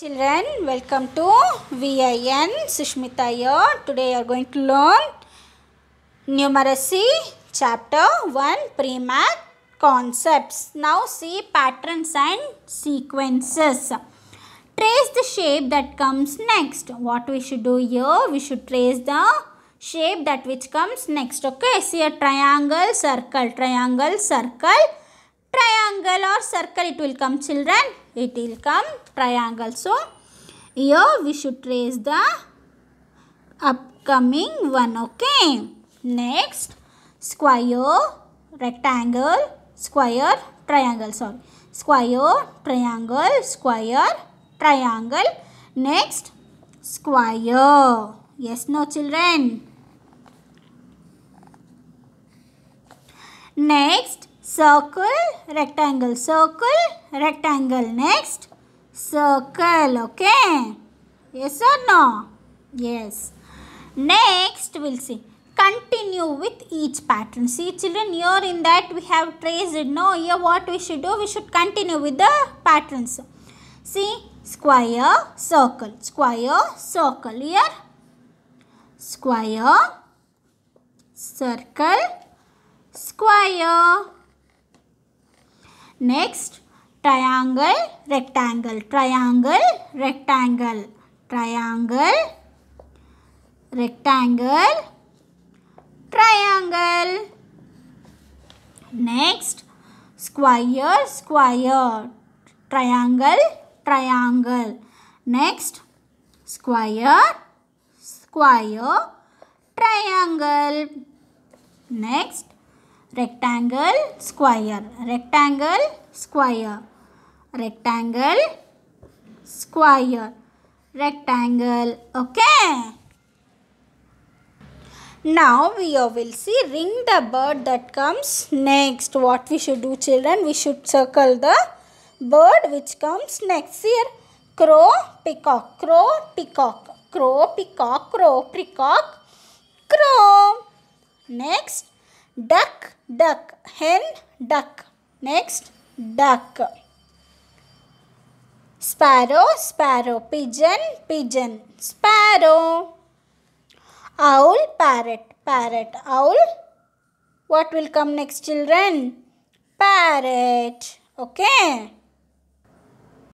Children, welcome to VIN Sushmita here. Today you are going to learn numeracy chapter 1 pre-math concepts. Now see patterns and sequences. Trace the shape that comes next. What we should do here? We should trace the shape that which comes next. Okay, see a triangle, circle, triangle, circle or circle it will come children? It will come triangle. So, here we should trace the upcoming one. Okay. Next, square, rectangle, square, triangle. Sorry. Square, triangle, square, triangle. Next, square. Yes, no children. Next, circle, rectangle, circle, rectangle. Next, circle, okay? Yes or no? Yes. Next, we'll see. Continue with each pattern. See children, here in that we have traced No, here what we should do? We should continue with the patterns. See, square, circle, square, circle. Here, square, circle, square. Next, triangle, rectangle, triangle, rectangle, triangle, rectangle, triangle. Next, square, square, triangle, triangle. Next, square, square, triangle. Next, rectangle square rectangle square rectangle square rectangle okay now we will see ring the bird that comes next what we should do children we should circle the bird which comes next here crow peacock crow peacock crow peacock crow peacock crow next duck, duck, hen, duck. Next, duck. Sparrow, sparrow, pigeon, pigeon, sparrow. Owl, parrot, parrot, owl. What will come next children? Parrot. Okay.